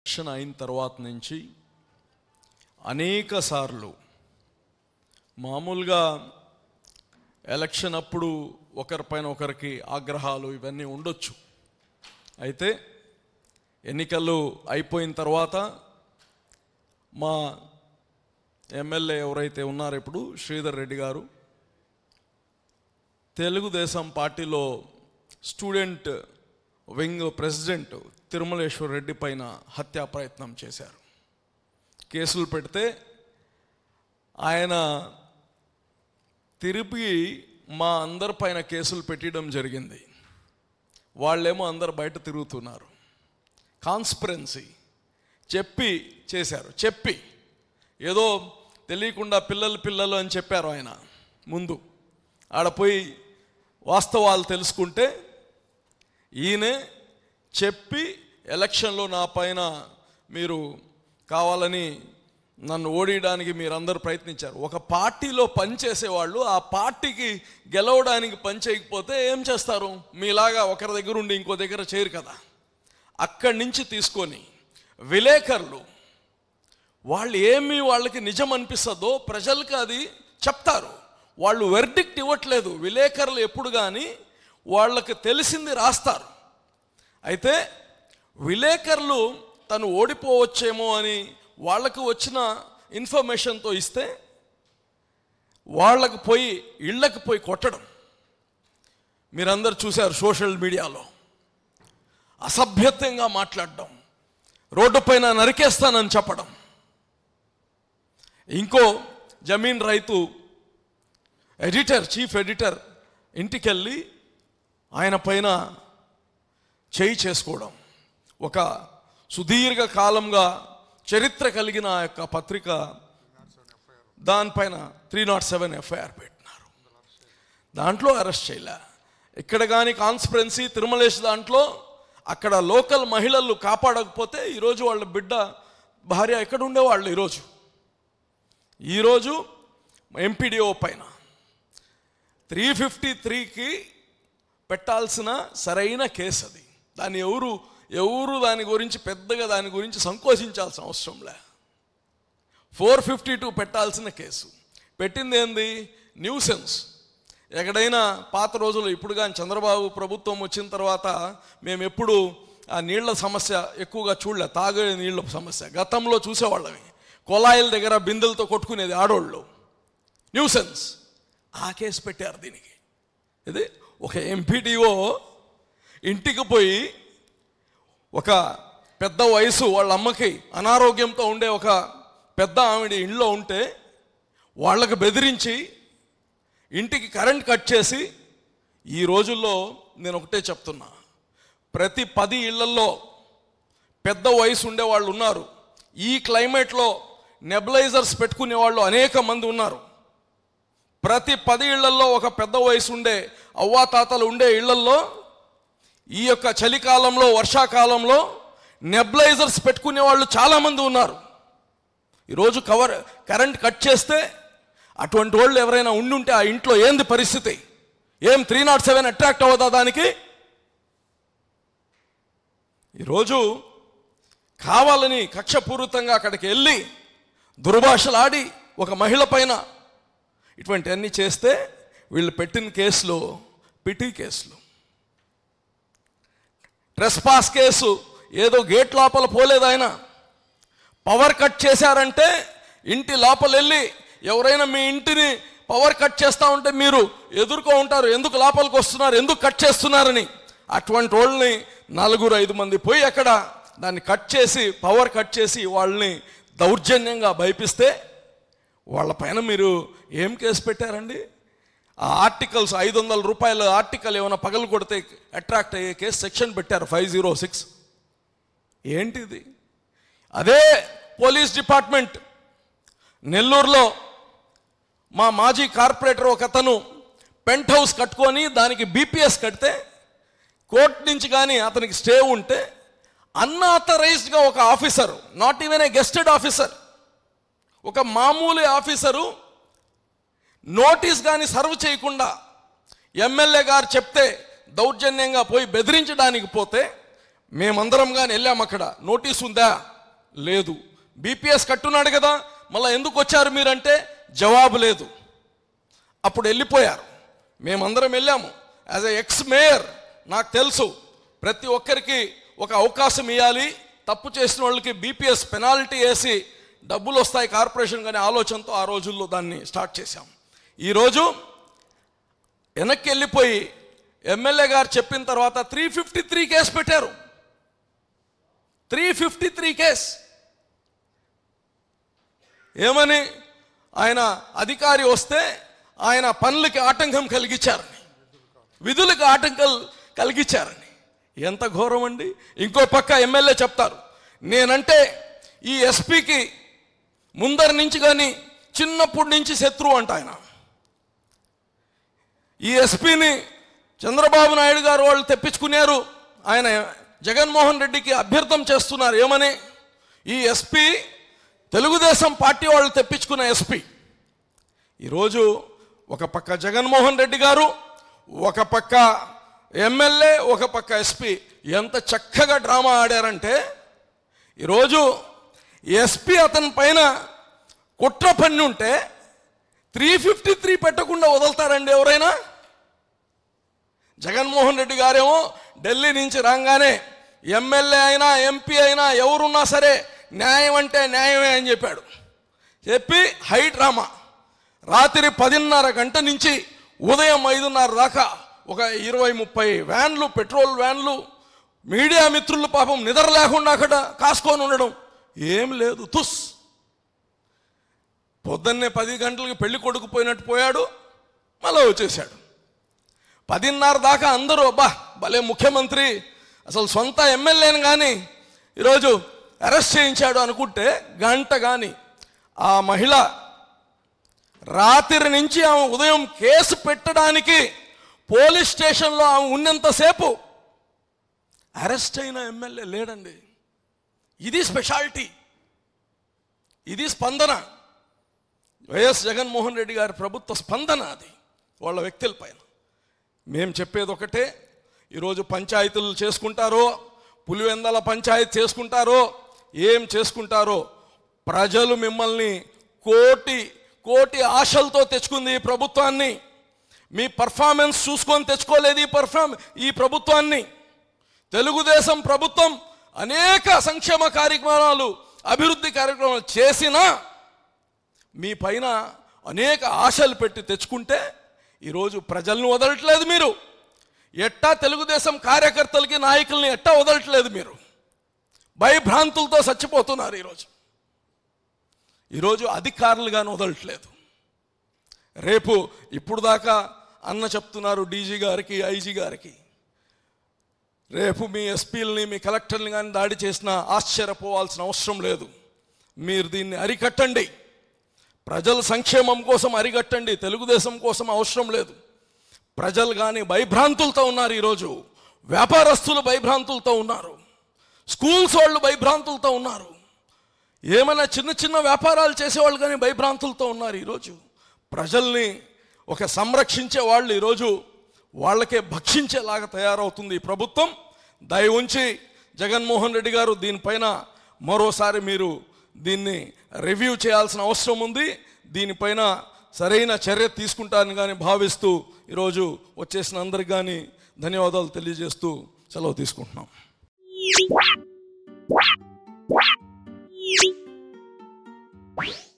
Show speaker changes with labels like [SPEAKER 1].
[SPEAKER 1] రక్షణ అయిన తర్వాత నుంచి అనేక సార్లు మామూలుగా ఎలక్షన్ అప్పుడు ఒకరిపైన ఒకరికి ఆగ్రహాలు ఇవన్నీ ఉండొచ్చు అయితే ఎన్నికలు అయిపోయిన తర్వాత మా ఎమ్మెల్యే ఎవరైతే ఉన్నారో ఇప్పుడు శ్రీధర్ రెడ్డి గారు తెలుగుదేశం పార్టీలో student wing president Tirumaleshwar Reddy పైన హత్యా ప్రయత్నం చేశారు కేసులు పెడితే ఆయన తిరిగి మా అందరి పైన కేసులు పెట్టడం జరిగింది వాళ్ళేమో అందరు బయట తిరుగుతున్నారు కాన్స్పరెన్సీ చెప్పి చేశారు చెప్పి ఏదో తెలియకుండా పిల్లలు పిల్లలు అని చెప్పారు ఆయన ముందు ఆడపోయి వాస్తవాలు తెలుసుకుంటే ఈయన చెప్పి ఎలక్షన్లో నా పైన మీరు కావాలని నన్ను ఓడియడానికి మీరందరూ ప్రయత్నించారు ఒక పార్టీలో పనిచేసేవాళ్ళు ఆ పార్టీకి గెలవడానికి పని చేయకపోతే ఏం చేస్తారు మీలాగా ఒకరి దగ్గర ఉండి ఇంకో దగ్గర చేయరు కదా అక్కడి నుంచి తీసుకొని విలేకరులు వాళ్ళు ఏమి వాళ్ళకి నిజం అనిపిస్తుందో ప్రజలకు అది చెప్తారు వాళ్ళు వెర్డిక్ట్ ఇవ్వట్లేదు విలేకరులు ఎప్పుడు కానీ వాళ్ళకి తెలిసింది రాస్తారు అయితే విలేకరులు తను ఓడిపోవచ్చేమో అని వాళ్ళకు వచ్చిన ఇన్ఫర్మేషన్తో ఇస్తే వాళ్ళకు పోయి ఇళ్ళకి పోయి కొట్టడం మీరందరు చూశారు సోషల్ మీడియాలో అసభ్యతంగా మాట్లాడడం రోడ్డుపైన నరికేస్తానని చెప్పడం ఇంకో జమీన్ రైతు ఎడిటర్ చీఫ్ ఎడిటర్ ఇంటికెళ్ళి ఆయన పైన చేయి చేసుకోవడం ఒక సుదీర్ఘ కాలంగా చరిత్ర కలిగిన ఆ యొక్క పత్రిక దానిపైన త్రీ నాట్ సెవెన్ ఎఫ్ఐఆర్ పెట్టినారు దాంట్లో అరెస్ట్ చేయలే ఇక్కడ కానీ కాన్స్పరెన్సీ తిరుమలేష్ దాంట్లో అక్కడ లోకల్ మహిళలు కాపాడకపోతే ఈరోజు వాళ్ళ బిడ్డ భార్య ఎక్కడ ఉండేవాళ్ళు ఈరోజు ఈరోజు ఎంపీడీఓ పైన త్రీ ఫిఫ్టీ త్రీకి పెట్టాల్సిన సరైన కేసు అది దాన్ని ఎవరు ఎవరు దాని గురించి పెద్దగా దాని గురించి సంకోచించాల్సిన అవసరంలే ఫోర్ ఫిఫ్టీ టూ పెట్టాల్సిన కేసు పెట్టింది ఏంది న్యూసెన్స్ ఎక్కడైనా పాత రోజుల్లో ఇప్పుడు కానీ చంద్రబాబు ప్రభుత్వం వచ్చిన తర్వాత మేము ఎప్పుడు ఆ నీళ్ల సమస్య ఎక్కువగా చూడలే తాగే నీళ్ళ సమస్య గతంలో చూసేవాళ్ళమే కొలాయిల దగ్గర బిందెలతో కొట్టుకునేది ఆడోళ్ళు న్యూసెన్స్ ఆ కేసు పెట్టారు దీనికి ఇది ఒక ఎంపీడీఓ ఇంటికి పోయి ఒక పెద్ద వయసు వాళ్ళ అమ్మకి అనారోగ్యంతో ఉండే ఒక పెద్ద ఆవిడ ఇంట్లో ఉంటే వాళ్ళకి బెదిరించి ఇంటికి కరెంట్ కట్ చేసి ఈ రోజుల్లో నేను ఒకటే చెప్తున్నా ప్రతి పది ఇళ్లల్లో పెద్ద వయసు ఉండేవాళ్ళు ఉన్నారు ఈ క్లైమేట్లో నెబలైజర్స్ పెట్టుకునే వాళ్ళు అనేక మంది ఉన్నారు ప్రతి పది ఇళ్లల్లో ఒక పెద్ద వయసు ఉండే అవ్వాతాతలు ఉండే ఇళ్లల్లో ఈ యొక్క చలికాలంలో వర్షాకాలంలో నెబ్లైజర్స్ పెట్టుకునే వాళ్ళు చాలామంది ఉన్నారు ఈరోజు కవర్ కరెంట్ కట్ చేస్తే అటువంటి వాళ్ళు ఎవరైనా ఉండి ఉంటే ఆ ఇంట్లో ఏంది పరిస్థితి ఏం త్రీ నాట్ సెవెన్ అట్రాక్ట్ అవుతా దానికి ఈరోజు కావాలని కక్షపూరితంగా అక్కడికి వెళ్ళి దుర్భాషలాడి ఒక మహిళ పైన ఇటువంటివన్నీ చేస్తే వీళ్ళు పెట్టిన కేసులో పిటి కేసులు ట్రెస్పాస్ కేసు ఏదో గేట్ లోపల పోలేదు ఆయన పవర్ కట్ చేశారంటే ఇంటి లోపల వెళ్ళి ఎవరైనా మీ ఇంటిని పవర్ కట్ చేస్తూ ఉంటే మీరు ఎదుర్కో ఉంటారు ఎందుకు లోపలికి వస్తున్నారు ఎందుకు కట్ చేస్తున్నారని అటువంటి వాళ్ళని నలుగురు ఐదు మంది పోయి అక్కడ దాన్ని కట్ చేసి పవర్ కట్ చేసి వాళ్ళని దౌర్జన్యంగా భయపిస్తే వాళ్ళ పైన మీరు ఏం కేసు పెట్టారండి ఆ ఆర్టికల్స్ ఐదు వందల రూపాయల ఆర్టికల్ ఏమైనా పగలు కొడితే అట్రాక్ట్ అయ్యే కేసు సెక్షన్ పెట్టారు ఫైవ్ జీరో సిక్స్ ఏంటిది అదే పోలీస్ డిపార్ట్మెంట్ నెల్లూరులో మా మాజీ కార్పొరేటర్ ఒక అతను పెంట్ హౌస్ కట్టుకొని దానికి బీపీఎస్ కడితే కోర్టు నుంచి కానీ అతనికి స్టే ఉంటే అన్ఆథరైజ్డ్గా ఒక officer not even a gazetted officer ఒక మామూలు ఆఫీసరు నోటీస్ కానీ సర్వ్ చేయకుండా ఎమ్మెల్యే గారు చెప్తే దౌర్జన్యంగా పోయి బెదిరించడానికి పోతే మేమందరం కానీ వెళ్ళాం అక్కడ నోటీస్ ఉందా లేదు బీపీఎస్ కట్టున్నాడు కదా మళ్ళీ ఎందుకు వచ్చారు మీరంటే జవాబు లేదు అప్పుడు వెళ్ళిపోయారు మేమందరం వెళ్ళాము యాజ్ ఎ ఎక్స్ మేయర్ నాకు తెలుసు ప్రతి ఒక్కరికి ఒక అవకాశం ఇవ్వాలి తప్పు చేసిన వాళ్ళకి బీపీఎస్ పెనాల్టీ వేసి డబ్బులు వస్తాయి కార్పొరేషన్ కానీ ఆలోచనతో ఆ రోజుల్లో దాన్ని స్టార్ట్ చేశాము ఈరోజు వెనక్కి వెళ్ళిపోయి ఎమ్మెల్యే గారు చెప్పిన తర్వాత త్రీ ఫిఫ్టీ త్రీ కేస్ పెట్టారు త్రీ ఫిఫ్టీ త్రీ కేస్ ఏమని ఆయన అధికారి వస్తే ఆయన పనులకి ఆటంకం కలిగించారని విధులకు ఆటంకం కలిగించారని ఎంత ఘోరం అండి ఇంకో పక్క ఎమ్మెల్యే చెప్తారు నేనంటే ఈ ఎస్పీకి ముందరి నుంచి కానీ చిన్నప్పటి నుంచి శత్రువు అంట ఆయన ఈ ఎస్పీని చంద్రబాబు నాయుడు గారు వాళ్ళు తెప్పించుకున్నారు ఆయన జగన్మోహన్ రెడ్డికి అభ్యర్థం చేస్తున్నారు ఏమని ఈ ఎస్పీ తెలుగుదేశం పార్టీ వాళ్ళు తెప్పించుకున్న ఎస్పీ ఈరోజు ఒక పక్క జగన్మోహన్ రెడ్డి గారు ఒక పక్క ఎమ్మెల్యే ఒక పక్క ఎస్పీ ఎంత చక్కగా డ్రామా ఆడారంటే ఈరోజు ఎస్పీ అతని పైన కుట్ర పన్ను ఉంటే త్రీ ఫిఫ్టీ త్రీ పెట్టకుండా వదులుతారండి ఎవరైనా జగన్మోహన్ రెడ్డి గారేమో ఢిల్లీ నుంచి రాగానే ఎమ్మెల్యే అయినా ఎంపీ అయినా ఎవరున్నా సరే న్యాయం అంటే న్యాయమే అని చెప్పాడు చెప్పి హై డ్రామా రాత్రి పదిన్నర గంట నుంచి ఉదయం ఐదున్నర దాకా ఒక ఇరవై ముప్పై వ్యాన్లు పెట్రోల్ వ్యాన్లు మీడియా మిత్రులు పాపం నిద్ర లేకుండా అక్కడ కాసుకొని ఉండడం ఏం లేదు తుస్ పొద్దున్నే పది గంటలకి పెళ్లి కొడుకు పోయినట్టు పోయాడు మళ్ళీ వచ్చేసాడు పదిన్నర దాకా అందరూ అబ్బా భలే ముఖ్యమంత్రి అసలు సొంత ఎమ్మెల్యేని కానీ ఈరోజు అరెస్ట్ చేయించాడు అనుకుంటే గంట కానీ ఆ మహిళ రాత్రి నుంచి ఆమె ఉదయం కేసు పెట్టడానికి పోలీస్ స్టేషన్లో ఆమె ఉన్నంతసేపు అరెస్ట్ అయిన ఎమ్మెల్యే లేడండి ఇది స్పెషాలిటీ ఇది స్పందన వైఎస్ జగన్మోహన్ రెడ్డి గారి ప్రభుత్వ స్పందన అది వాళ్ళ వ్యక్తుల పైన మేము చెప్పేది ఒకటే ఈరోజు పంచాయతీలు చేసుకుంటారో పులివెందల పంచాయతీ చేసుకుంటారో ఏం చేసుకుంటారో ప్రజలు మిమ్మల్ని కోటి కోటి ఆశలతో తెచ్చుకుంది ఈ ప్రభుత్వాన్ని మీ పర్ఫార్మెన్స్ చూసుకొని తెచ్చుకోలేదు ఈ పర్ఫార్మ్ ఈ ప్రభుత్వాన్ని తెలుగుదేశం ప్రభుత్వం అనేక సంక్షేమ కార్యక్రమాలు అభివృద్ధి కార్యక్రమాలు చేసినా మీ పైన అనేక ఆశలు పెట్టి తెచ్చుకుంటే ఈరోజు ప్రజలను వదలట్లేదు మీరు ఎట్టా తెలుగుదేశం కార్యకర్తలకి నాయకుల్ని ఎట్టా వదలట్లేదు మీరు భయభ్రాంతులతో చచ్చిపోతున్నారు ఈరోజు ఈరోజు అధికారులుగాను వదలట్లేదు రేపు ఇప్పుడు దాకా అన్న చెప్తున్నారు డీజీ గారికి ఐజీ గారికి రేపు మీ ఎస్పీలని మీ కలెక్టర్ని కానీ దాడి చేసినా ఆశ్చర్యపోవాల్సిన అవసరం లేదు మీరు దీన్ని అరికట్టండి ప్రజల సంక్షేమం కోసం అరిగట్టండి తెలుగుదేశం కోసం అవసరం లేదు ప్రజలు కానీ భయభ్రాంతులతో ఉన్నారు ఈరోజు వ్యాపారస్తులు భయభ్రాంతులతో ఉన్నారు స్కూల్స్ వాళ్ళు భయభ్రాంతులతో ఉన్నారు ఏమైనా చిన్న చిన్న వ్యాపారాలు చేసేవాళ్ళు కానీ భయభ్రాంతులతో ఉన్నారు ఈరోజు ప్రజల్ని ఒక సంరక్షించే వాళ్ళు ఈరోజు వాళ్ళకే భక్షించేలాగా తయారవుతుంది ఈ ప్రభుత్వం దయ ఉంచి జగన్మోహన్ రెడ్డి గారు దీనిపైన మరోసారి మీరు దీన్ని రివ్యూ చేయాల్సిన అవసరం ఉంది దీనిపైన సరైన చర్య తీసుకుంటారని కానీ భావిస్తూ ఈరోజు వచ్చేసిన అందరికి కానీ ధన్యవాదాలు తెలియజేస్తూ సెలవు తీసుకుంటున్నాం What?